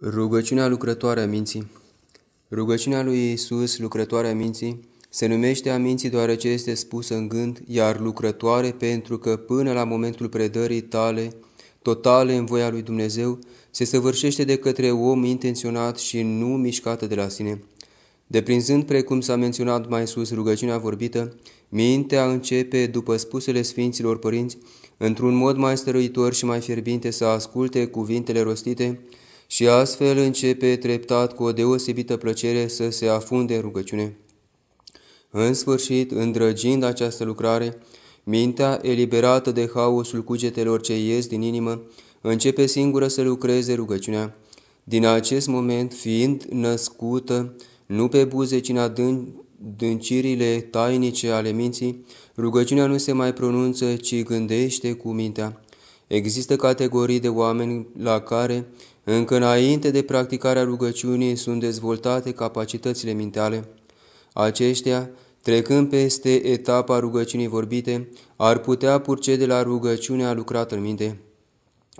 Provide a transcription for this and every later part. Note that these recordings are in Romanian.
Rugăciunea lucrătoare a minții Rugăciunea lui lucrătoare a minții, se numește a minții deoarece este spusă în gând, iar lucrătoare pentru că până la momentul predării tale, totale în voia lui Dumnezeu, se săvârșește de către om intenționat și nu mișcată de la sine. Deprinzând, precum s-a menționat mai sus, rugăciunea vorbită, mintea începe, după spusele Sfinților Părinți, într-un mod mai stăruitor și mai fierbinte să asculte cuvintele rostite, și astfel începe treptat cu o deosebită plăcere să se afunde în rugăciune. În sfârșit, îndrăgind această lucrare, mintea, eliberată de haosul cugetelor ce ies din inimă, începe singură să lucreze rugăciunea. Din acest moment, fiind născută, nu pe buze, ci în adâncirile tainice ale minții, rugăciunea nu se mai pronunță, ci gândește cu mintea. Există categorii de oameni la care încă înainte de practicarea rugăciunii sunt dezvoltate capacitățile mentale. Aceștia, trecând peste etapa rugăciunii vorbite, ar putea purce de la rugăciunea lucrată în minte.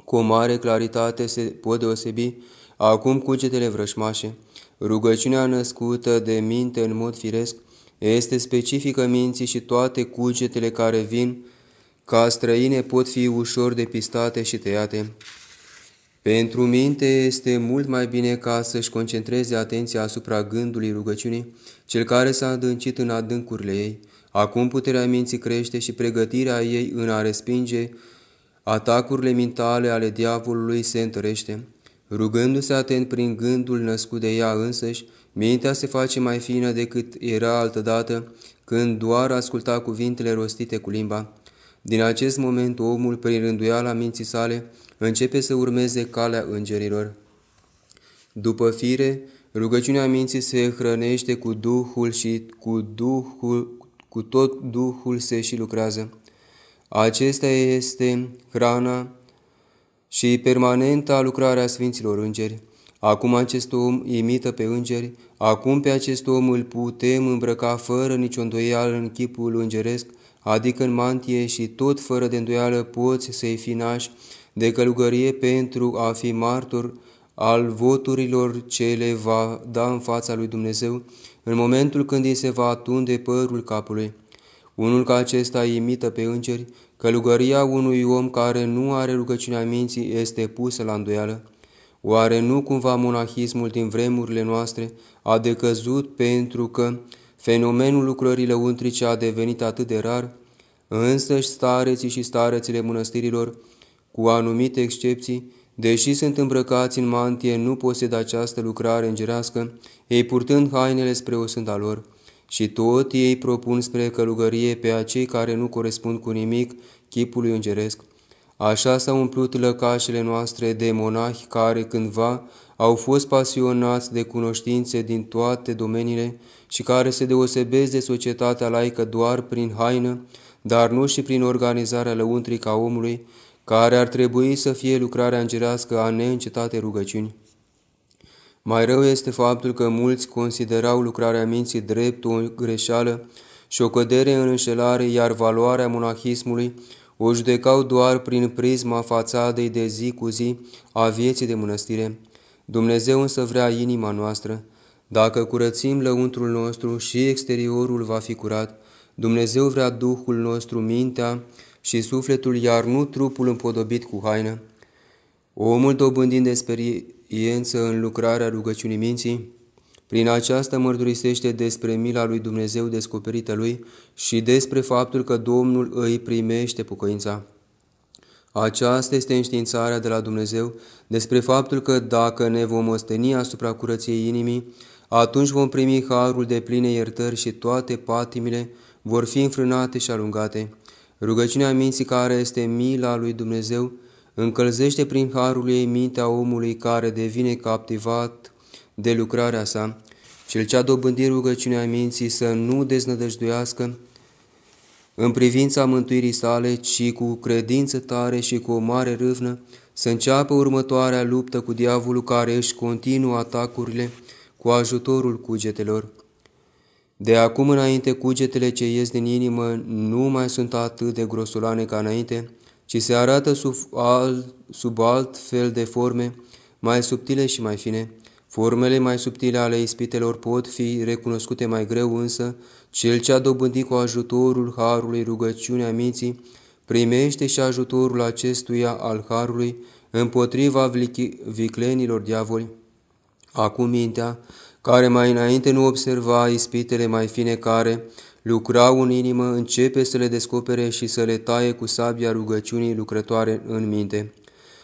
Cu mare claritate se pot deosebi acum cugetele vrășmașe. Rugăciunea născută de minte în mod firesc este specifică minții și toate cugetele care vin ca străine pot fi ușor depistate și tăiate. Pentru minte este mult mai bine ca să-și concentreze atenția asupra gândului rugăciunii, cel care s-a adâncit în adâncurile ei. Acum puterea minții crește și pregătirea ei în a respinge atacurile mentale ale diavolului se întărește. Rugându-se atent prin gândul născut de ea însăși, mintea se face mai fină decât era altădată, când doar asculta cuvintele rostite cu limba. Din acest moment, omul, prin rânduiala minții sale, începe să urmeze calea îngerilor. După fire, rugăciunea minții se hrănește cu Duhul și cu, Duhul, cu tot Duhul se și lucrează. Acesta este hrana și permanenta lucrarea Sfinților Îngeri. Acum acest om imită pe îngeri, acum pe acest om îl putem îmbrăca fără nicio îndoială în chipul îngeresc, adică în mantie și tot fără de îndoială poți să-i fi nași de călugărie pentru a fi martor al voturilor ce le va da în fața lui Dumnezeu în momentul când îi se va atunde părul capului. Unul ca acesta imită pe îngeri, călugăria unui om care nu are rugăciunea minții este pusă la îndoială. Oare nu cumva monahismul din vremurile noastre a decăzut pentru că Fenomenul lucrării untrice a devenit atât de rar, și stareții și starețile mănăstirilor, cu anumite excepții, deși sunt îmbrăcați în mantie, nu posedă această lucrare îngerească, ei purtând hainele spre o sânta lor, și tot ei propun spre călugărie pe acei care nu corespund cu nimic chipului îngeresc, Așa s-au umplut lăcașele noastre de monahi care cândva au fost pasionați de cunoștințe din toate domeniile și care se deosebesc de societatea laică doar prin haină, dar nu și prin organizarea lăuntrică a omului, care ar trebui să fie lucrarea îngerească a neîncetate rugăciuni. Mai rău este faptul că mulți considerau lucrarea minții drept o greșeală și o cădere în înșelare, iar valoarea monahismului o judecau doar prin prisma fațadei de zi cu zi a vieții de mănăstire, Dumnezeu însă vrea inima noastră. Dacă curățim lăuntrul nostru și exteriorul va fi curat, Dumnezeu vrea Duhul nostru, mintea și sufletul, iar nu trupul împodobit cu haină. Omul dobândind experiență în lucrarea rugăciunii minții, prin aceasta mărturisește despre mila lui Dumnezeu descoperită lui și despre faptul că Domnul îi primește pocăința. Aceasta este înștiințarea de la Dumnezeu despre faptul că dacă ne vom osteni asupra curăției inimii, atunci vom primi harul de pline iertări și toate patimile vor fi înfrânate și alungate. Rugăciunea minții care este mila lui Dumnezeu încălzește prin harul ei mintea omului care devine captivat de lucrarea sa, cel ce a dobândit rugăciunea minții să nu deznădăjduiască în privința mântuirii sale, ci cu credință tare și cu o mare râvnă, să înceapă următoarea luptă cu diavolul care își continuă atacurile cu ajutorul cugetelor. De acum înainte, cugetele ce ies din inimă nu mai sunt atât de grosolane ca înainte, ci se arată sub alt, sub alt fel de forme, mai subtile și mai fine, Formele mai subtile ale ispitelor pot fi recunoscute mai greu însă, cel ce a dobândit cu ajutorul Harului rugăciunea minții, primește și ajutorul acestuia al Harului împotriva viclenilor diavoli. Acum mintea, care mai înainte nu observa ispitele mai fine care lucrau în inimă, începe să le descopere și să le taie cu sabia rugăciunii lucrătoare în minte.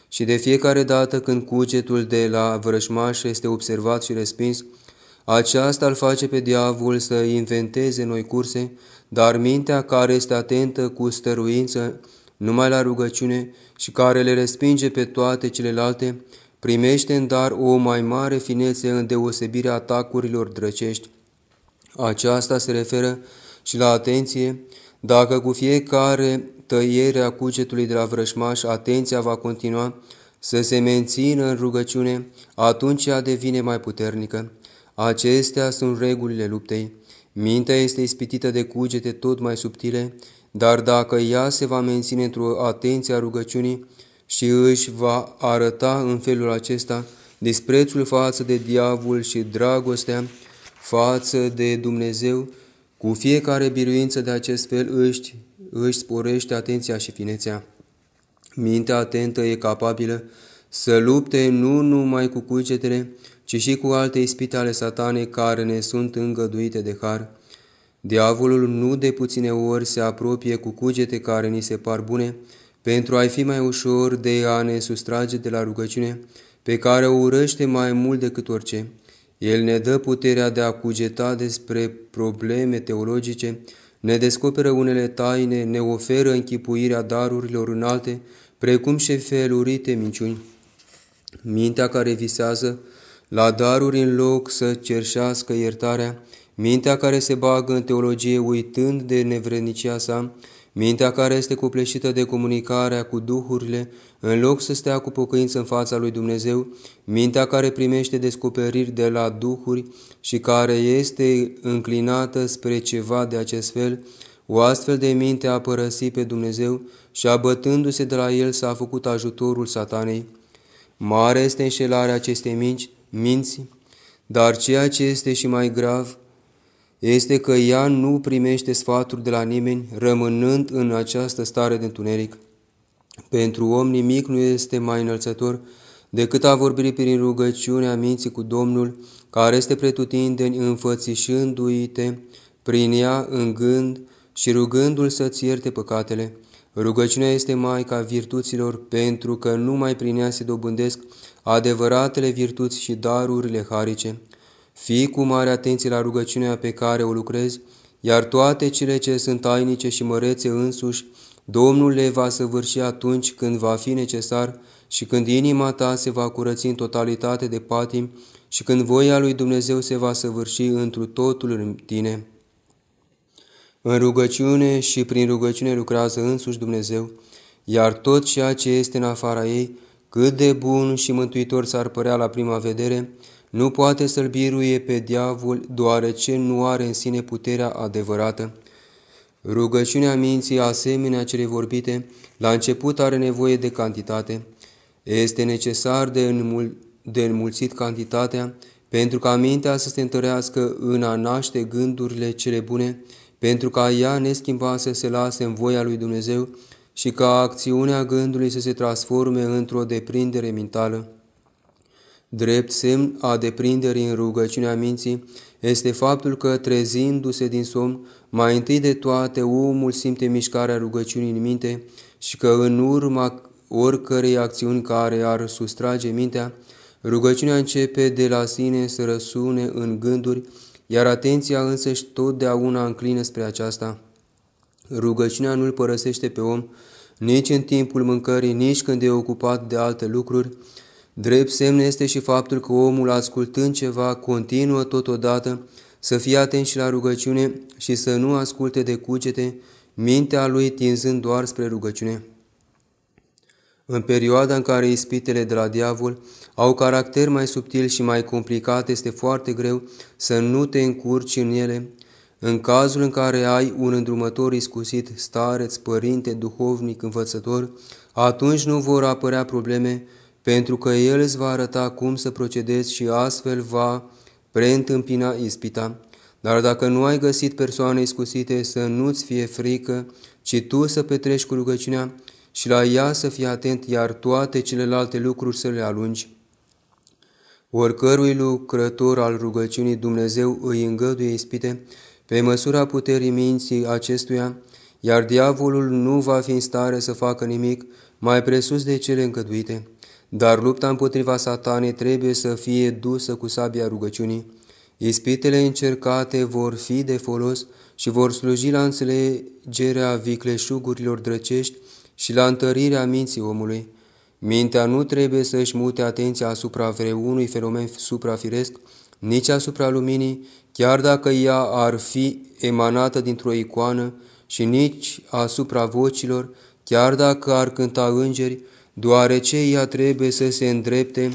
Și de fiecare dată când cugetul de la vrășmaș este observat și respins, aceasta îl face pe diavol să inventeze noi curse, dar mintea care este atentă cu stăruință numai la rugăciune și care le respinge pe toate celelalte, primește în dar o mai mare finețe în deosebirea atacurilor drăcești. Aceasta se referă și la atenție, dacă cu fiecare tăierea cugetului de la vrășmaș, atenția va continua să se mențină în rugăciune, atunci ea devine mai puternică. Acestea sunt regulile luptei. Mintea este ispitită de cugete tot mai subtile, dar dacă ea se va menține într-o atenție a rugăciunii și își va arăta în felul acesta disprețul față de diavol și dragostea față de Dumnezeu, cu fiecare biruință de acest fel își își sporește atenția și finețea. Mintea atentă e capabilă să lupte nu numai cu cugetele, ci și cu alte ispite ale satanei care ne sunt îngăduite de har. Diavolul nu de puține ori se apropie cu cugete care ni se par bune, pentru a-i fi mai ușor de a ne sustrage de la rugăciune, pe care o urăște mai mult decât orice. El ne dă puterea de a cugeta despre probleme teologice ne descoperă unele taine, ne oferă închipuirea darurilor înalte, precum și felurite minciuni. Mintea care visează, la daruri în loc să cerșească iertarea, mintea care se bagă în teologie uitând de nevrednicia sa, Mintea care este copleșită de comunicarea cu duhurile, în loc să stea cu pocăință în fața lui Dumnezeu, mintea care primește descoperiri de la duhuri și care este înclinată spre ceva de acest fel, o astfel de minte a părăsit pe Dumnezeu și abătându-se de la el s-a făcut ajutorul satanei. Mare este înșelarea acestei minți, minți, dar ceea ce este și mai grav, este că ea nu primește sfaturi de la nimeni, rămânând în această stare de întuneric. Pentru om nimic nu este mai înălțător decât a vorbi prin rugăciunea minții cu Domnul, care este pretutindeni înfățișându-i-te prin ea în gând și rugându-l să-ți ierte păcatele. Rugăciunea este maica virtuților, pentru că numai prin ea se dobândesc adevăratele virtuți și darurile harice. Fii cu mare atenție la rugăciunea pe care o lucrezi, iar toate cele ce sunt tainice și mărețe însuși, Domnul le va săvârși atunci când va fi necesar și când inima ta se va curăți în totalitate de patim și când voia lui Dumnezeu se va săvârși întru totul în tine. În rugăciune și prin rugăciune lucrează însuși Dumnezeu, iar tot ceea ce este în afara ei, cât de bun și mântuitor s-ar părea la prima vedere, nu poate să-l biruie pe diavol, deoarece nu are în sine puterea adevărată. Rugăciunea minții, asemenea cele vorbite, la început are nevoie de cantitate. Este necesar de, înmul- de înmulțit cantitatea pentru ca mintea să se întărească în a naște gândurile cele bune, pentru ca ea neschimba să se lase în voia lui Dumnezeu și ca acțiunea gândului să se transforme într-o deprindere mentală. Drept semn a deprinderii în rugăciunea minții este faptul că, trezindu-se din somn, mai întâi de toate omul simte mișcarea rugăciunii în minte și că în urma oricărei acțiuni care ar sustrage mintea, rugăciunea începe de la sine să răsune în gânduri, iar atenția însăși totdeauna înclină spre aceasta. Rugăciunea nu îl părăsește pe om nici în timpul mâncării, nici când e ocupat de alte lucruri, Drept semn este și faptul că omul, ascultând ceva, continuă totodată să fie atent și la rugăciune și să nu asculte de cugete, mintea lui tinzând doar spre rugăciune. În perioada în care ispitele de la diavol au caracter mai subtil și mai complicat, este foarte greu să nu te încurci în ele. În cazul în care ai un îndrumător iscusit, stareț, părinte, duhovnic, învățător, atunci nu vor apărea probleme, pentru că El îți va arăta cum să procedezi și astfel va preîntâmpina ispita. Dar dacă nu ai găsit persoane iscusite, să nu-ți fie frică, ci tu să petreci cu rugăciunea și la ea să fii atent, iar toate celelalte lucruri să le alungi. Oricărui lucrător al rugăciunii Dumnezeu îi îngăduie ispite pe măsura puterii minții acestuia, iar diavolul nu va fi în stare să facă nimic mai presus de cele îngăduite. Dar lupta împotriva satanei trebuie să fie dusă cu sabia rugăciunii. Ispitele încercate vor fi de folos și vor sluji la înțelegerea vicleșugurilor drăcești și la întărirea minții omului. Mintea nu trebuie să-și mute atenția asupra vreunui fenomen suprafiresc, nici asupra luminii, chiar dacă ea ar fi emanată dintr-o icoană, și nici asupra vocilor, chiar dacă ar cânta îngeri, deoarece ea trebuie să se îndrepte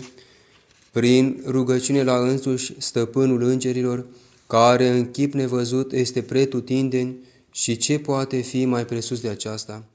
prin rugăciune la însuși stăpânul îngerilor, care în chip nevăzut este pretutindeni și ce poate fi mai presus de aceasta.